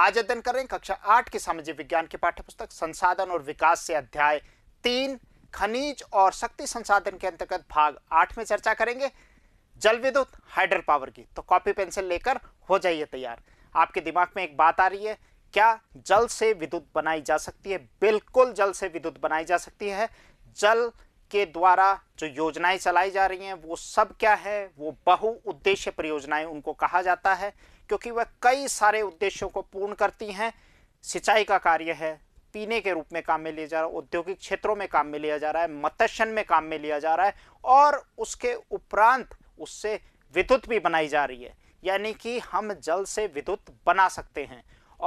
आज अध्ययन कर रहे हैं कक्षा आठ के सामाजिक विज्ञान पाठ्य पाठ्यपुस्तक संसाधन और विकास से अध्याय तीन खनिज और शक्ति संसाधन के अंतर्गत भाग आठ में चर्चा करेंगे जल विद्युत हाइड्रो पावर की तो कॉपी पेंसिल लेकर हो जाइए तैयार आपके दिमाग में एक बात आ रही है क्या जल से विद्युत बनाई जा सकती है बिल्कुल जल से विद्युत बनाई जा सकती है जल के द्वारा जो योजनाएं चलाई जा रही हैं वो सब क्या है वो बहुउद्देश्य परियोजनाएं उनको कहा जाता है क्योंकि वह कई सारे उद्देश्यों को पूर्ण करती हैं सिंचाई का कार्य है पीने के रूप में काम में लिया जा रहा है औद्योगिक क्षेत्रों में काम में लिया जा रहा है मत्स्यन में काम में लिया जा रहा है और उसके उपरांत उससे विद्युत भी बनाई जा रही है यानी कि हम जल से विद्युत बना सकते हैं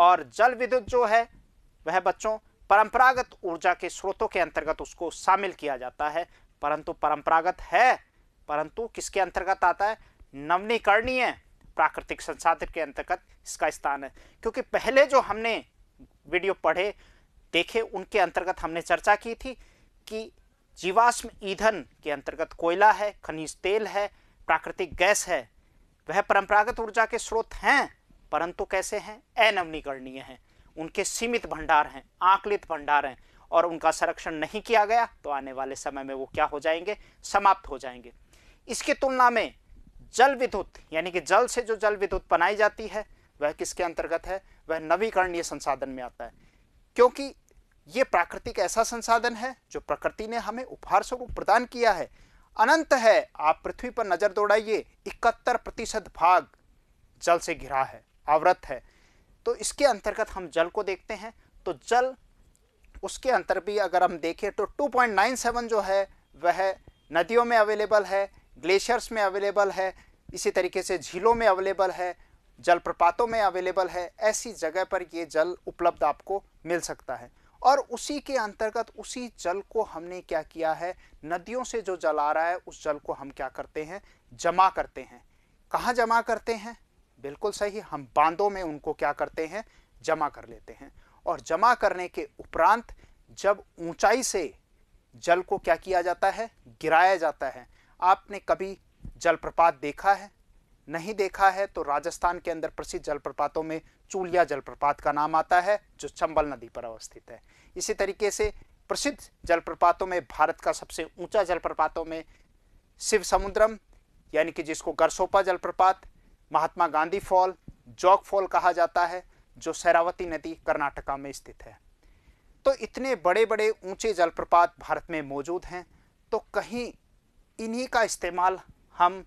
और जल विद्युत जो है वह बच्चों परंपरागत ऊर्जा के स्रोतों के अंतर्गत उसको शामिल किया जाता है परंतु परंपरागत है परंतु किसके अंतर्गत आता है नवनीकरणीय प्राकृतिक संसाधन के अंतर्गत इसका स्थान है क्योंकि पहले जो हमने वीडियो पढ़े देखे उनके अंतर्गत हमने चर्चा की थी कि जीवाश्म ईंधन के अंतर्गत कोयला है खनिज तेल है प्राकृतिक गैस है वह परंपरागत ऊर्जा के स्रोत हैं परंतु कैसे हैं अनवनीकरणीय हैं उनके सीमित भंडार हैं आकलित भंडार हैं और उनका संरक्षण नहीं किया गया तो आने वाले समय में वो क्या हो जाएंगे समाप्त हो जाएंगे इसकी तुलना में जल विद्युत यानी कि जल से जो जल विद्युत बनाई जाती है वह किसके अंतर्गत है वह नवीकरणीय संसाधन में आता है क्योंकि ये प्राकृतिक ऐसा संसाधन है जो प्रकृति ने हमें उपहार स्वरूप प्रदान किया है अनंत है आप पृथ्वी पर नजर दौड़ाइए इकहत्तर प्रतिशत भाग जल से घिरा है आवृत है तो इसके अंतर्गत हम जल को देखते हैं तो जल उसके अंतर भी अगर हम देखें तो 2.97 जो है वह नदियों में अवेलेबल है ग्लेशियर्स में अवेलेबल है इसी तरीके से झीलों में अवेलेबल है जलप्रपातों में अवेलेबल है ऐसी जगह पर ये जल उपलब्ध आपको मिल सकता है और उसी के अंतर्गत उसी जल को हमने क्या किया है नदियों से जो जल आ रहा है उस जल को हम क्या करते हैं जमा करते हैं कहाँ जमा करते हैं बिल्कुल सही हम बांधों में उनको क्या करते हैं जमा कर लेते हैं और जमा करने के उपरांत जब ऊंचाई से जल को क्या किया जाता है गिराया जाता है आपने कभी जलप्रपात देखा है नहीं देखा है तो राजस्थान के अंदर प्रसिद्ध जलप्रपातों में चूलिया जलप्रपात का नाम आता है जो चंबल नदी पर अवस्थित है इसी तरीके से प्रसिद्ध जलप्रपातों में भारत का सबसे ऊंचा जलप्रपातों में शिव समुद्रम यानी कि जिसको गरसोपा जलप्रपात महात्मा गांधी फॉल जॉक फॉल कहा जाता है जो शरावती नदी कर्नाटका में स्थित है तो इतने बड़े बड़े ऊंचे जलप्रपात भारत में मौजूद हैं तो कहीं इन्हीं का इस्तेमाल हम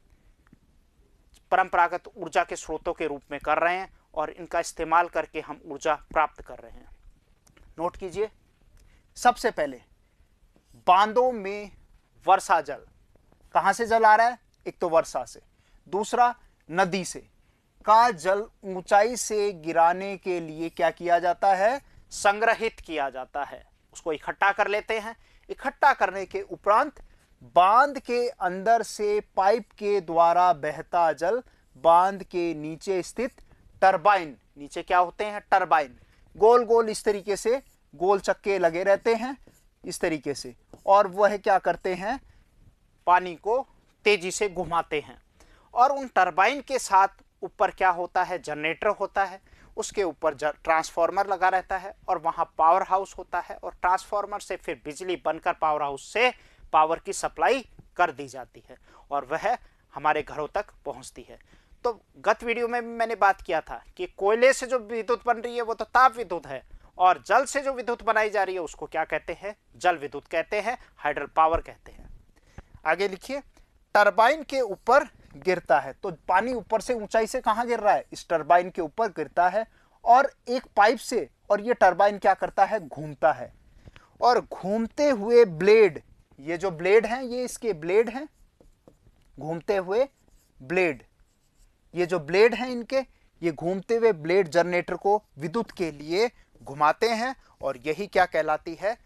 परंपरागत ऊर्जा के स्रोतों के रूप में कर रहे हैं और इनका इस्तेमाल करके हम ऊर्जा प्राप्त कर रहे हैं नोट कीजिए सबसे पहले बांधों में वर्षा जल कहाँ से जल आ रहा है एक तो वर्षा से दूसरा नदी से का जल ऊंचाई से गिराने के लिए क्या किया जाता है संग्रहित किया जाता है उसको इकट्ठा कर लेते हैं इकट्ठा करने के उपरांत बांध के अंदर से पाइप के द्वारा बहता जल बांध के नीचे स्थित टरबाइन नीचे क्या होते हैं टरबाइन गोल गोल इस तरीके से गोल चक्के लगे रहते हैं इस तरीके से और वह क्या करते हैं पानी को तेजी से घुमाते हैं और उन टरबाइन के साथ ऊपर क्या होता है जनरेटर होता है उसके ऊपर ट्रांसफार्मर लगा रहता है और वहाँ पावर हाउस होता है और ट्रांसफार्मर से फिर बिजली बनकर पावर हाउस से पावर की सप्लाई कर दी जाती है और वह हमारे घरों तक पहुंचती है तो गत वीडियो में भी मैंने बात किया था कि कोयले से जो विद्युत बन रही है वो तो ताप विद्युत है और जल से जो विद्युत बनाई जा रही है उसको क्या कहते हैं जल विद्युत कहते हैं हाइड्रल पावर कहते हैं आगे लिखिए टर्बाइन के ऊपर गिरता है तो पानी ऊपर से ऊंचाई से कहाँ गिर रहा है इस टर्बाइन के ऊपर गिरता है और एक पाइप से और ये टर्बाइन क्या करता है घूमता है और घूमते हुए ब्लेड ये जो ब्लेड हैं ये इसके ब्लेड हैं घूमते हुए ब्लेड ये जो ब्लेड हैं इनके ये घूमते हुए ब्लेड जनरेटर को विद्युत के लिए घुमाते हैं और यही क्या कहलाती है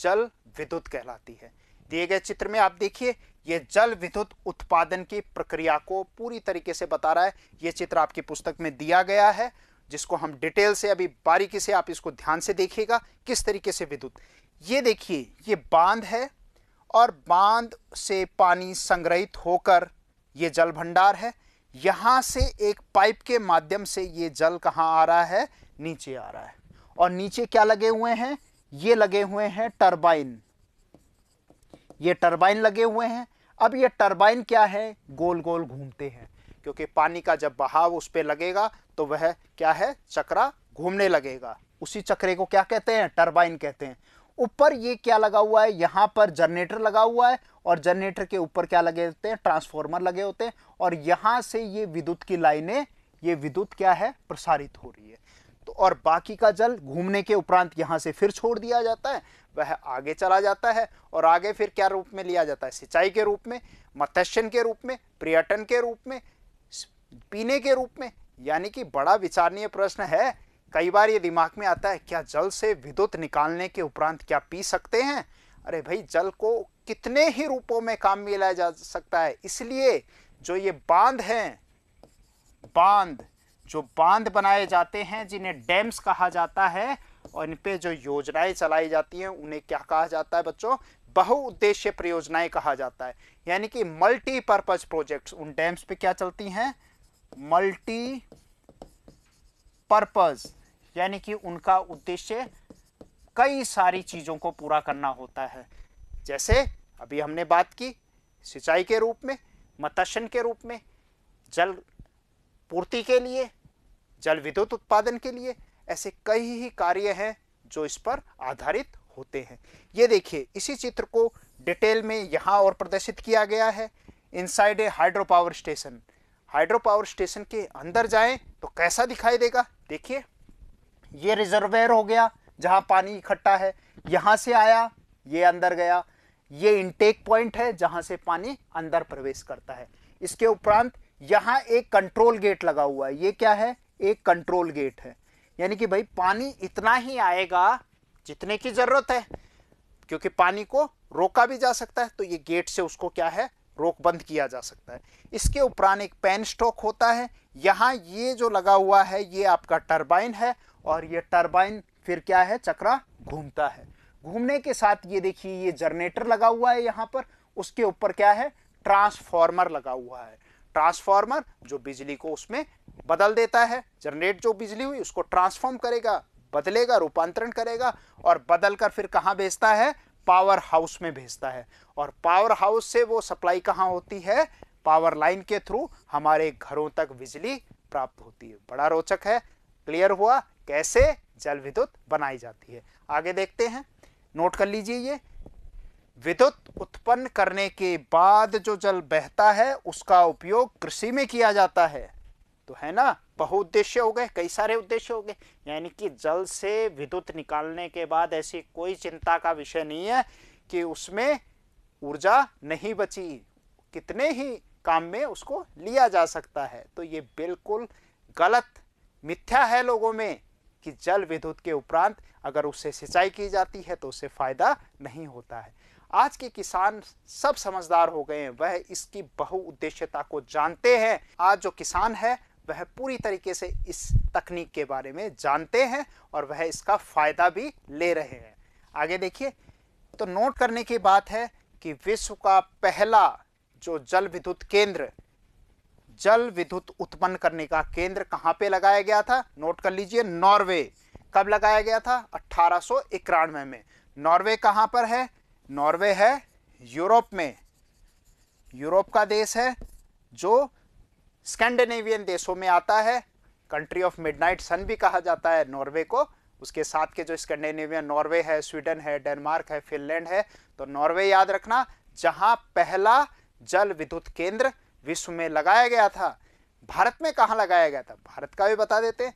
जल विद्युत कहलाती है दिए गए चित्र में आप देखिए ये जल विद्युत उत्पादन की प्रक्रिया को पूरी तरीके से बता रहा है ये चित्र आपकी पुस्तक में दिया गया है जिसको हम डिटेल से अभी बारीकी से आप इसको ध्यान से देखिएगा किस तरीके से विद्युत ये देखिए ये बांध है और बांध से पानी संग्रहित होकर ये जल भंडार है यहाँ से एक पाइप के माध्यम से ये जल कहाँ आ रहा है नीचे आ रहा है और नीचे क्या लगे हुए हैं ये लगे हुए हैं टरबाइन ये टरबाइन लगे हुए हैं अब ये टरबाइन क्या है गोल गोल घूमते हैं क्योंकि पानी का जब बहाव उस पर लगेगा तो वह क्या है चक्रा घूमने लगेगा उसी चक्रे को क्या कहते हैं टरबाइन कहते हैं ऊपर ये क्या लगा हुआ है यहाँ पर जनरेटर लगा हुआ है और जनरेटर के ऊपर क्या लगे होते हैं ट्रांसफॉर्मर लगे होते हैं और यहाँ से ये विद्युत की लाइनें ये विद्युत क्या है प्रसारित हो रही है तो और बाकी का जल घूमने के उपरांत यहाँ से फिर छोड़ दिया जाता है वह आगे चला जाता है और आगे फिर क्या रूप में लिया जाता है सिंचाई के रूप में मत्स्यन के रूप में पर्यटन के रूप में पीने के रूप में यानी कि बड़ा विचारणीय प्रश्न है कई बार ये दिमाग में आता है क्या जल से विद्युत निकालने के उपरांत क्या पी सकते हैं अरे भाई जल को कितने ही रूपों में काम में लाया जा सकता है इसलिए जो ये बांध हैं बांध जो बांध बनाए जाते हैं जिन्हें डैम्स कहा जाता है और इन पे जो योजनाएं चलाई जाती हैं उन्हें क्या कहा जाता है बच्चों उद्देश्य परियोजनाएं कहा जाता है यानी कि मल्टीपर्पज प्रोजेक्ट्स उन डैम्स पे क्या चलती हैं मल्टी पर्पज़ यानी कि उनका उद्देश्य कई सारी चीज़ों को पूरा करना होता है जैसे अभी हमने बात की सिंचाई के रूप में मत्स्यन के रूप में जल पूर्ति के लिए जल विद्युत उत्पादन के लिए ऐसे कई ही कार्य हैं जो इस पर आधारित होते हैं ये देखिए इसी चित्र को डिटेल में यहाँ और प्रदर्शित किया गया है inside a hydro power station hydro power station के अंदर जाएं तो कैसा दिखाई देगा देखिए ये रिजर्वेयर हो गया जहां पानी इकट्ठा है यहां से आया ये अंदर गया ये इनटेक पॉइंट है जहां से पानी अंदर प्रवेश करता है इसके उपरांत यहाँ एक कंट्रोल गेट लगा हुआ है ये क्या है एक कंट्रोल गेट है यानी कि भाई पानी इतना ही आएगा जितने की ज़रूरत है क्योंकि पानी को रोका भी जा सकता है तो ये गेट से उसको क्या है रोक बंद किया जा सकता है इसके उपरांत एक पेन स्टॉक होता है यहाँ ये जो लगा हुआ है ये आपका टर्बाइन है और ये टरबाइन फिर क्या है चक्रा घूमता है घूमने के साथ ये देखिए ये जनरेटर लगा हुआ है यहाँ पर उसके ऊपर क्या है ट्रांसफार्मर लगा हुआ है ट्रांसफार्मर जो बिजली को उसमें बदल देता है जनरेट जो बिजली हुई उसको ट्रांसफॉर्म करेगा बदलेगा रूपांतरण करेगा और बदल कर फिर कहाँ भेजता है पावर हाउस में भेजता है और पावर हाउस से वो सप्लाई कहाँ होती है पावर लाइन के थ्रू हमारे घरों तक बिजली प्राप्त होती है बड़ा रोचक है क्लियर हुआ कैसे जल विद्युत बनाई जाती है आगे देखते हैं नोट कर लीजिए ये विद्युत उत्पन्न करने के बाद जो जल बहता है उसका उपयोग कृषि में किया जाता है तो है ना बहुउद्देश्य हो गए कई सारे उद्देश्य हो गए यानी कि जल से विद्युत निकालने के बाद ऐसी कोई चिंता का विषय नहीं है कि उसमें ऊर्जा नहीं बची कितने ही काम में उसको लिया जा सकता है तो ये बिल्कुल गलत मिथ्या है लोगों में कि जल विद्युत के उपरांत अगर उससे सिंचाई की जाती है तो उससे फ़ायदा नहीं होता है आज के किसान सब समझदार हो गए हैं वह इसकी बहुउद्देश्यता को जानते हैं आज जो किसान है वह पूरी तरीके से इस तकनीक के बारे में जानते हैं और वह इसका फ़ायदा भी ले रहे हैं आगे देखिए तो नोट करने की बात है कि विश्व का पहला जो जल विद्युत केंद्र जल विद्युत उत्पन्न करने का केंद्र कहाँ पे लगाया गया था नोट कर लीजिए नॉर्वे कब लगाया गया था अट्ठारह में नॉर्वे कहाँ पर है नॉर्वे है यूरोप में यूरोप का देश है जो स्कैंडिनेवियन देशों में आता है कंट्री ऑफ मिडनाइट सन भी कहा जाता है नॉर्वे को उसके साथ के जो स्कैंडिनेवियन नॉर्वे है स्वीडन है डेनमार्क है फिनलैंड है तो नॉर्वे याद रखना जहां पहला जल विद्युत केंद्र विश्व में लगाया गया था भारत में कहाँ लगाया गया था भारत का भी बता देते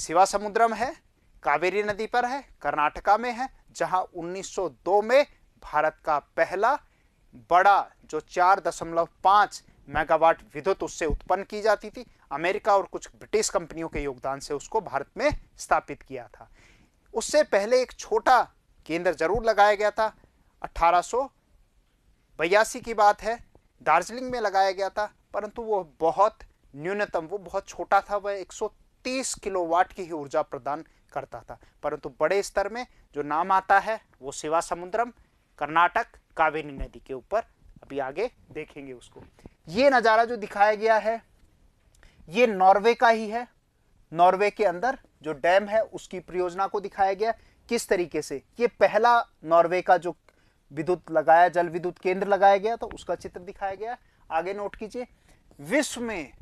शिवा समुद्रम है कावेरी नदी पर है कर्नाटका में है जहाँ 1902 में भारत का पहला बड़ा जो 4.5 मेगावाट विद्युत उससे उत्पन्न की जाती थी अमेरिका और कुछ ब्रिटिश कंपनियों के योगदान से उसको भारत में स्थापित किया था उससे पहले एक छोटा केंद्र जरूर लगाया गया था अठारह की बात है दार्जिलिंग में लगाया गया था परंतु वो बहुत न्यूनतम वो बहुत छोटा था वह 130 किलोवाट की ही ऊर्जा प्रदान करता था परंतु बड़े स्तर में जो नाम आता है वो शिवा समुद्रम कर्नाटक कावेरी नदी के ऊपर अभी आगे देखेंगे उसको ये नज़ारा जो दिखाया गया है ये नॉर्वे का ही है नॉर्वे के अंदर जो डैम है उसकी परियोजना को दिखाया गया किस तरीके से ये पहला नॉर्वे का जो विद्युत लगाया जल विद्युत केंद्र लगाया गया तो उसका चित्र दिखाया गया आगे नोट कीजिए विश्व में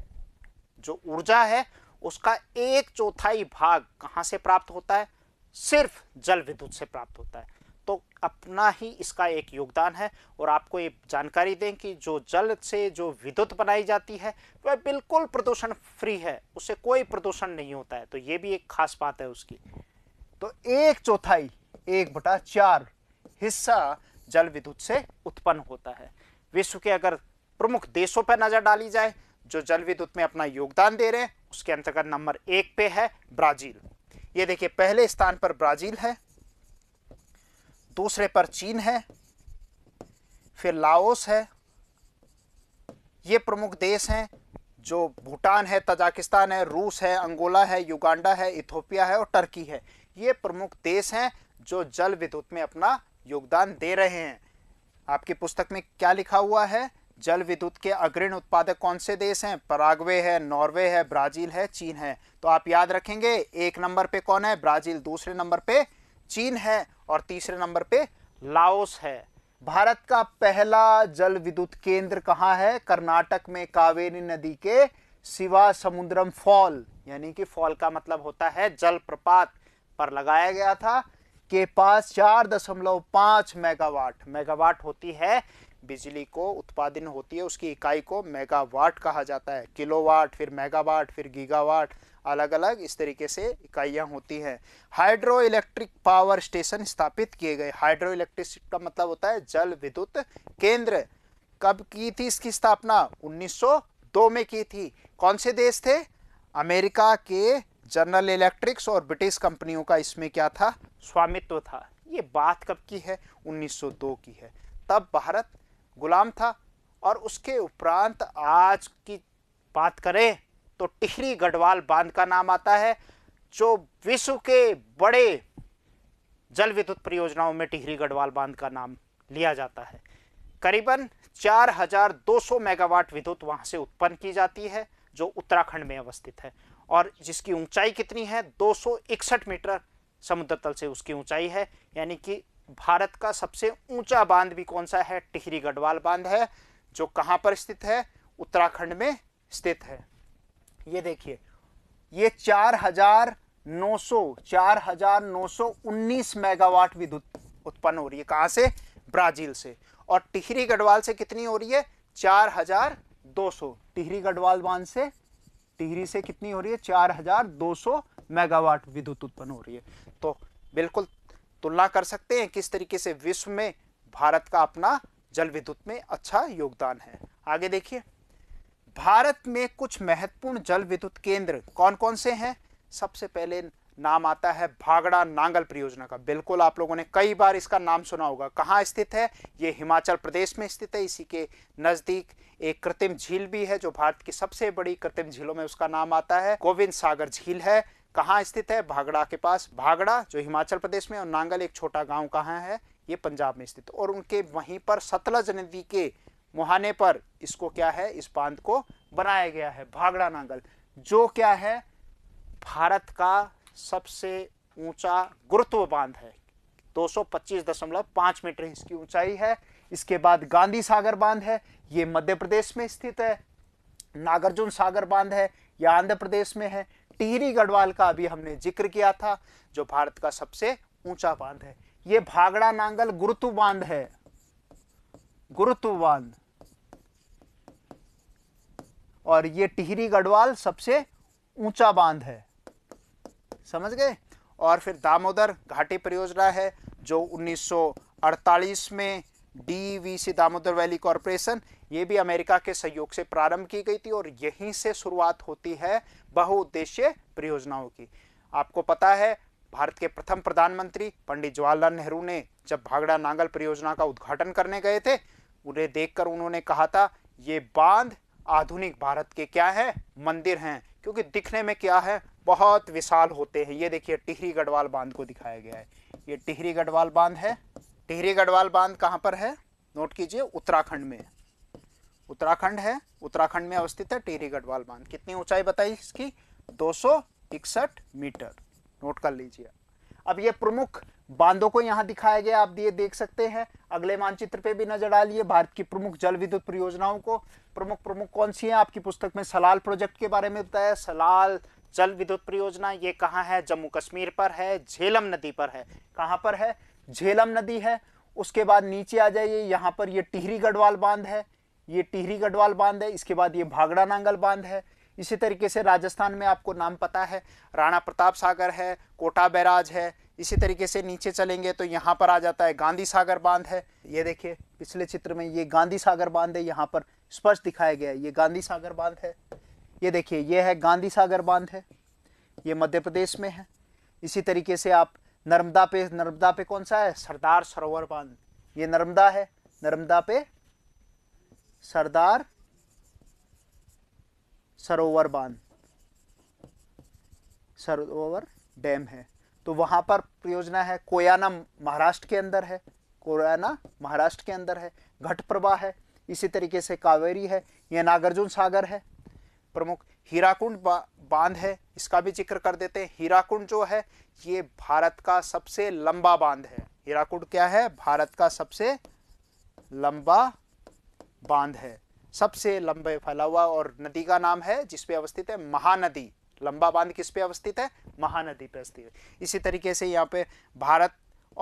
जो ऊर्जा है उसका एक चौथाई भाग कहां से प्राप्त होता है सिर्फ जल विद्युत से प्राप्त होता है तो अपना ही इसका एक योगदान है और आपको ये जानकारी दें कि जो जल से जो विद्युत बनाई जाती है वह तो बिल्कुल प्रदूषण फ्री है उससे कोई प्रदूषण नहीं होता है तो ये भी एक खास बात है उसकी तो एक चौथाई एक बटा चार हिस्सा जल विद्युत से उत्पन्न होता है विश्व के अगर प्रमुख देशों पर नज़र डाली जाए जो जल विद्युत में अपना योगदान दे रहे हैं उसके अंतर्गत नंबर एक पे है ब्राज़ील ये देखिए पहले स्थान पर ब्राज़ील है दूसरे पर चीन है फिर लाओस है ये प्रमुख देश हैं जो भूटान है तजाकिस्तान है रूस है अंगोला है युगांडा है इथोपिया है और टर्की है ये प्रमुख देश हैं जो जल विद्युत में अपना योगदान दे रहे हैं आपकी पुस्तक में क्या लिखा हुआ है जल विद्युत के अग्रिण उत्पादक कौन से देश हैं पराग्वे है नॉर्वे है ब्राजील है चीन है तो आप याद रखेंगे एक नंबर पे कौन है ब्राजील दूसरे नंबर पे चीन है और तीसरे नंबर पे लाओस है भारत का पहला जल विद्युत केंद्र कहाँ है कर्नाटक में कावेरी नदी के शिवा समुद्रम फॉल यानी कि फॉल का मतलब होता है जलप्रपात पर लगाया गया था के पास चार दशमलव पांच मेगावाट मेगावाट होती है बिजली को उत्पादन होती है उसकी इकाई को मेगावाट कहा जाता है किलोवाट फिर मेगावाट फिर गीगावाट अलग अलग इस तरीके से इकाइयाँ होती हैं हाइड्रो इलेक्ट्रिक पावर स्टेशन स्थापित किए गए हाइड्रो इलेक्ट्रिक का मतलब होता है जल विद्युत केंद्र कब की थी इसकी स्थापना 1902 में की थी कौन से देश थे अमेरिका के जनरल इलेक्ट्रिक्स और ब्रिटिश कंपनियों का इसमें क्या था स्वामित्व था ये बात कब की है 1902 की है तब भारत गुलाम था और उसके उपरांत आज की बात करें तो टिहरी गढ़वाल बांध का नाम आता है जो विश्व के बड़े जल विद्युत परियोजनाओं में टिहरी गढ़वाल बांध का नाम लिया जाता है करीबन 4200 मेगावाट विद्युत वहां से उत्पन्न की जाती है जो उत्तराखंड में अवस्थित है और जिसकी ऊंचाई कितनी है 261 मीटर समुद्र तल से उसकी ऊंचाई है यानी कि भारत का सबसे ऊंचा बांध भी कौन सा है टिहरी गढ़वाल बांध है जो कहाँ पर स्थित है उत्तराखंड में स्थित है ये देखिए ये चार हजार नौ सौ चार हजार नौ सौ उन्नीस मेगावाट विद्युत उत्पन्न हो रही है कहाँ से ब्राजील से और टिहरी गढ़वाल से कितनी हो रही है चार हजार दो सौ टिहरी गढ़वाल बांध से टिहरी से कितनी हो रही है चार हजार दो सौ मेगावाट विद्युत उत्पन्न हो रही है तो बिल्कुल तुलना कर सकते हैं किस तरीके से विश्व में भारत का अपना जल विद्युत में अच्छा योगदान है आगे देखिए भारत में कुछ महत्वपूर्ण जल विद्युत केंद्र कौन कौन से हैं सबसे पहले नाम आता है भागड़ा नांगल परियोजना का बिल्कुल आप लोगों ने कई बार इसका नाम सुना होगा कहाँ स्थित है ये हिमाचल प्रदेश में स्थित है इसी के नज़दीक एक कृत्रिम झील भी है जो भारत की सबसे बड़ी कृत्रिम झीलों में उसका नाम आता है गोविंद सागर झील है कहाँ स्थित है भागड़ा के पास भागड़ा जो हिमाचल प्रदेश में और नांगल एक छोटा गाँव कहाँ है ये पंजाब में स्थित और उनके वहीं पर सतलज नदी के मुहाने पर इसको क्या है इस बांध को बनाया गया है भागड़ा नांगल जो क्या है भारत का सबसे ऊंचा गुरुत्व बांध है 225.5 मीटर इसकी ऊंचाई है इसके बाद गांधी सागर बांध है ये मध्य प्रदेश में स्थित है नागार्जुन सागर बांध है यह आंध्र प्रदेश में है टिहरी गढ़वाल का अभी हमने जिक्र किया था जो भारत का सबसे ऊंचा बांध है ये भागड़ा नांगल गुरुत्व बांध है गुरुत्व बांध और ये टिहरी गढ़वाल सबसे ऊंचा बांध है समझ गए और फिर दामोदर घाटी परियोजना है जो 1948 में DVC e Damodar valley corporation ये भी अमेरिका के सहयोग से प्रारंभ की गई थी और यहीं से शुरुआत होती है बहुउद्देश्य परियोजनाओं की आपको पता है भारत के प्रथम प्रधानमंत्री पंडित जवाहरलाल नेहरू ने जब भागड़ा नांगल परियोजना का उद्घाटन करने गए थे उन्हें देखकर उन्होंने कहा था ये बांध आधुनिक भारत के क्या है मंदिर हैं क्योंकि दिखने में क्या है बहुत विशाल होते हैं ये देखिए टिहरी गढ़वाल बांध को दिखाया गया है ये टिहरी गढ़वाल बांध है टिहरी गढ़वाल बांध कहाँ पर है नोट कीजिए उत्तराखंड में उत्तराखंड है उत्तराखंड में अवस्थित है टिहरी गढ़वाल बांध कितनी ऊंचाई बताई इसकी दो मीटर नोट कर लीजिए अब ये प्रमुख बांधों को यहाँ दिखाया गया आप ये देख सकते हैं अगले मानचित्र पे भी नजर डालिए भारत की प्रमुख जल विद्युत परियोजनाओं को प्रमुख प्रमुख कौन सी है आपकी पुस्तक में सलाल प्रोजेक्ट के बारे में बताया सलाल जल विद्युत परियोजना ये कहाँ है जम्मू कश्मीर पर है झेलम नदी पर है कहाँ पर है झेलम नदी है उसके बाद नीचे आ जाइए यहाँ पर ये टिहरी गढ़वाल बांध है ये टिहरी गढ़वाल बांध है इसके बाद ये भागड़ा नांगल बांध है इसी तरीके से राजस्थान में आपको नाम पता है राणा प्रताप सागर है कोटा बैराज है इसी तरीके से नीचे चलेंगे तो यहाँ पर आ जाता है गांधी सागर बांध है ये देखिए पिछले चित्र में ये गांधी सागर बांध है यहाँ पर स्पष्ट दिखाया गया है ये गांधी सागर बांध है ये देखिए ये है गांधी सागर बांध है ये मध्य प्रदेश में है इसी तरीके से आप नर्मदा पे नर्मदा पे कौन सा है सरदार सरोवर बांध ये नर्मदा है नर्मदा पे सरदार सरोवर बांध सरोवर डैम है तो वहां पर परियोजना है कोयाना महाराष्ट्र के अंदर है कोयाना महाराष्ट्र के अंदर है घट प्रवाह है इसी तरीके से कावेरी है यह नागार्जुन सागर है प्रमुख हीराकुंड बा, बांध है इसका भी जिक्र कर देते हैं हीराकुंड जो है ये भारत का सबसे लंबा बांध है हीराकुंड क्या है भारत का सबसे लंबा बांध है सबसे लंबे फैला हुआ और नदी का नाम है जिसपे अवस्थित है महानदी लंबा बांध किस पे अवस्थित है महानदी पे अवस्थित है इसी तरीके से यहाँ पे भारत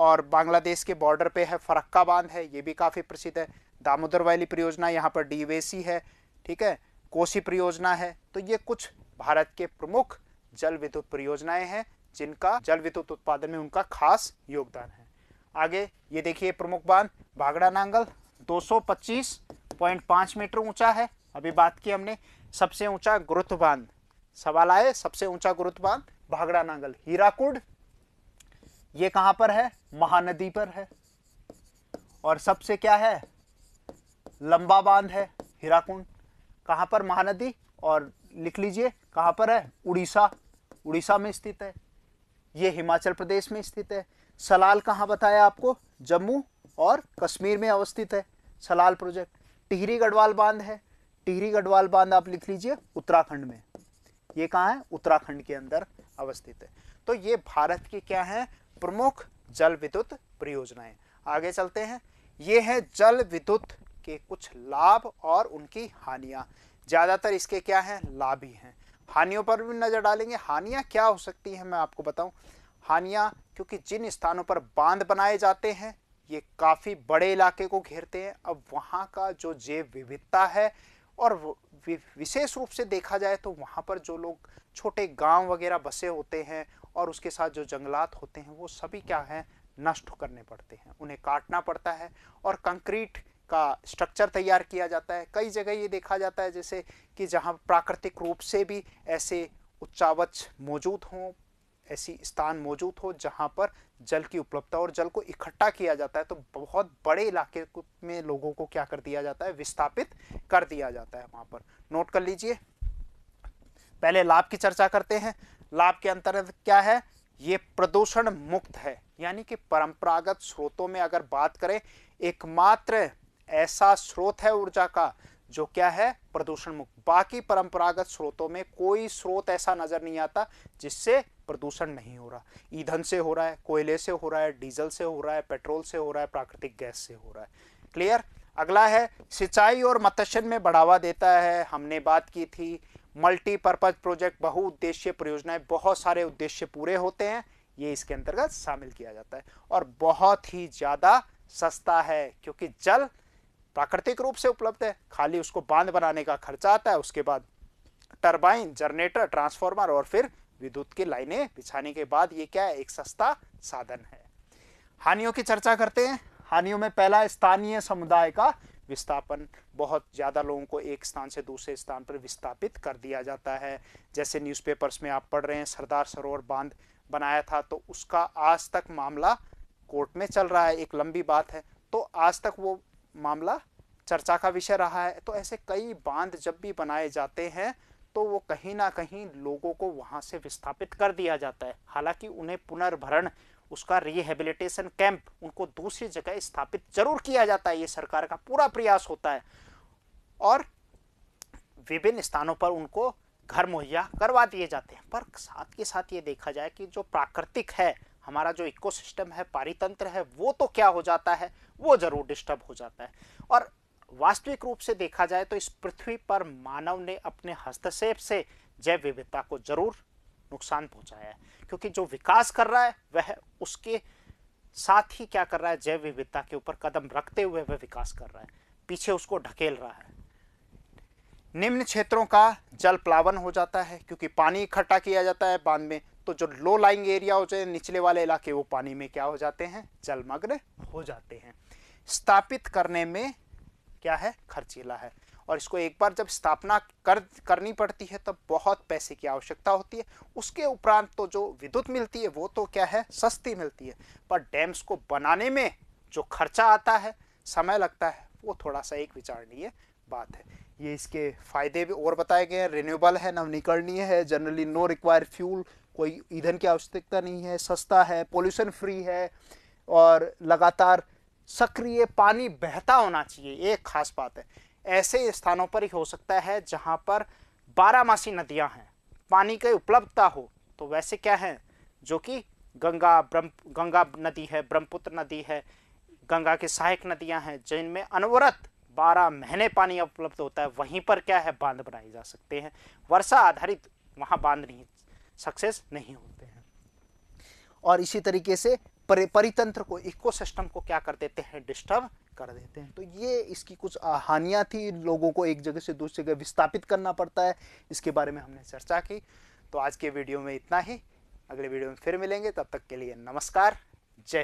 और बांग्लादेश के बॉर्डर पे है फरक्का बांध है ये भी काफ़ी प्रसिद्ध है दामोदर वैली परियोजना यहाँ पर डीवेसी है ठीक है कोसी परियोजना है तो ये कुछ भारत के प्रमुख जल विद्युत परियोजनाएं हैं जिनका जल विद्युत उत्पादन में उनका खास योगदान है आगे ये देखिए प्रमुख बांध भागड़ा नांगल 225.5 मीटर ऊंचा है अभी बात की हमने सबसे ऊंचा गुरुत्व बांध सवाल आए सबसे ऊंचा गुरुत्व बांध भागड़ा नांगल हीराकुड ये कहां पर है महानदी पर है और सबसे क्या है लंबा बांध है हीराकुंड कहाँ पर महानदी और लिख लीजिए कहाँ पर है उड़ीसा उड़ीसा में स्थित है ये हिमाचल प्रदेश में स्थित है सलाल कहाँ बताया आपको जम्मू और कश्मीर में अवस्थित है सलाल प्रोजेक्ट टिहरी गढ़वाल बांध है टिहरी गढ़वाल बांध आप लिख लीजिए उत्तराखंड में ये कहाँ है उत्तराखंड के अंदर अवस्थित है तो ये भारत के क्या है प्रमुख जल विद्युत परियोजनाएं आगे चलते हैं ये है जल विद्युत के कुछ लाभ और उनकी हानियां ज़्यादातर इसके क्या हैं लाभ ही हैं हानियों पर भी नज़र डालेंगे हानियां क्या हो सकती हैं मैं आपको बताऊं हानियां क्योंकि जिन स्थानों पर बांध बनाए जाते हैं ये काफ़ी बड़े इलाके को घेरते हैं अब वहाँ का जो जैव विविधता है और विशेष रूप से देखा जाए तो वहाँ पर जो लोग छोटे गांव वगैरह बसे होते हैं और उसके साथ जो जंगलात होते हैं वो सभी क्या हैं नष्ट करने पड़ते हैं उन्हें काटना पड़ता है और कंक्रीट का स्ट्रक्चर तैयार किया जाता है कई जगह ये देखा जाता है जैसे कि जहाँ प्राकृतिक रूप से भी ऐसे उच्चावच मौजूद हों ऐसी स्थान मौजूद हो जहाँ पर जल की उपलब्धता और जल को इकट्ठा किया जाता है तो बहुत बड़े इलाके में लोगों को क्या कर दिया जाता है विस्थापित कर दिया जाता है वहाँ पर नोट कर लीजिए पहले लाभ की चर्चा करते हैं लाभ के अंतर्गत क्या है ये प्रदूषण मुक्त है यानी कि परंपरागत स्रोतों में अगर बात करें एकमात्र ऐसा स्रोत है ऊर्जा का जो क्या है प्रदूषण मुक्त बाकी परंपरागत स्रोतों में कोई स्रोत ऐसा नजर नहीं आता जिससे प्रदूषण नहीं हो रहा ईंधन से हो रहा है कोयले से हो रहा है डीजल से हो रहा है पेट्रोल से हो रहा है प्राकृतिक गैस से हो रहा है क्लियर अगला है सिंचाई और मत्स्य में बढ़ावा देता है हमने बात की थी मल्टीपर्पज प्रोजेक्ट उद्देश्य परियोजनाएं बहुत सारे उद्देश्य पूरे होते हैं ये इसके अंतर्गत शामिल किया जाता है और बहुत ही ज़्यादा सस्ता है क्योंकि जल प्राकृतिक रूप से उपलब्ध है खाली उसको बांध बनाने का खर्चा आता है उसके बाद टर्बाइन जनरेटर ट्रांसफॉर्मर और फिर विद्युत की लाइनें बिछाने के बाद ये क्या है एक सस्ता साधन है हानियों की चर्चा करते हैं हानियों में पहला स्थानीय समुदाय का विस्थापन बहुत ज़्यादा लोगों को एक स्थान से दूसरे स्थान पर विस्थापित कर दिया जाता है जैसे न्यूज़पेपर्स में आप पढ़ रहे हैं सरदार सरोवर बांध बनाया था तो उसका आज तक मामला कोर्ट में चल रहा है एक लंबी बात है तो आज तक वो मामला चर्चा का विषय रहा है तो ऐसे कई बांध जब भी बनाए जाते हैं तो वो कहीं ना कहीं लोगों को वहाँ से विस्थापित कर दिया जाता है हालांकि उन्हें पुनर्भरण उसका रिहेबिलिटेशन कैंप उनको दूसरी जगह स्थापित जरूर किया जाता है ये सरकार का पूरा प्रयास होता है और विभिन्न स्थानों पर उनको घर मुहैया करवा दिए जाते हैं पर साथ के साथ ये देखा जाए कि जो प्राकृतिक है हमारा जो इकोसिस्टम है पारितंत्र है वो तो क्या हो जाता है वो जरूर डिस्टर्ब हो जाता है और वास्तविक रूप से देखा जाए तो इस पृथ्वी पर मानव ने अपने हस्तक्षेप से जैव विविधता को जरूर नुकसान पहुंचाया है क्योंकि जो विकास कर रहा है वह उसके साथ ही क्या कर रहा है जैव विविधता के ऊपर कदम रखते हुए वह विकास कर रहा है पीछे उसको ढकेल रहा है निम्न क्षेत्रों का जल प्लावन हो जाता है क्योंकि पानी इकट्ठा किया जाता है बांध में तो जो लो लाइंग एरिया हो जाए निचले वाले इलाके वो पानी में क्या हो जाते हैं जलमग्न हो जाते हैं स्थापित करने में क्या है खर्चीला है और इसको एक बार जब स्थापना कर करनी पड़ती है तब बहुत पैसे की आवश्यकता होती है उसके उपरांत तो जो विद्युत मिलती है वो तो क्या है सस्ती मिलती है पर डैम्स को बनाने में जो खर्चा आता है समय लगता है वो थोड़ा सा एक विचारणीय बात है ये इसके फायदे भी और बताए गए हैं रिन्यूएबल है नवनीकरणीय है जनरली नो रिक्वायर फ्यूल कोई ईंधन की आवश्यकता नहीं है सस्ता है पोल्यूशन फ्री है और लगातार सक्रिय पानी बहता होना चाहिए एक खास बात है ऐसे स्थानों पर ही हो सकता है जहाँ पर बारामासी नदियाँ हैं पानी की उपलब्धता हो तो वैसे क्या है जो कि गंगा ब्रह्म गंगा नदी है ब्रह्मपुत्र नदी है गंगा की सहायक नदियाँ हैं जिनमें अनवरत बारह महीने पानी उपलब्ध होता है वहीं पर क्या है बांध बनाए जा सकते हैं वर्षा आधारित वहाँ बांध नहीं सक्सेस नहीं होते हैं और इसी तरीके से परितंत्र को इकोसिस्टम को क्या कर देते हैं डिस्टर्ब कर देते हैं तो ये इसकी कुछ हानियाँ थी लोगों को एक जगह से दूसरी जगह विस्थापित करना पड़ता है इसके बारे में हमने चर्चा की तो आज के वीडियो में इतना ही अगले वीडियो में फिर मिलेंगे तब तक के लिए नमस्कार जय हिंद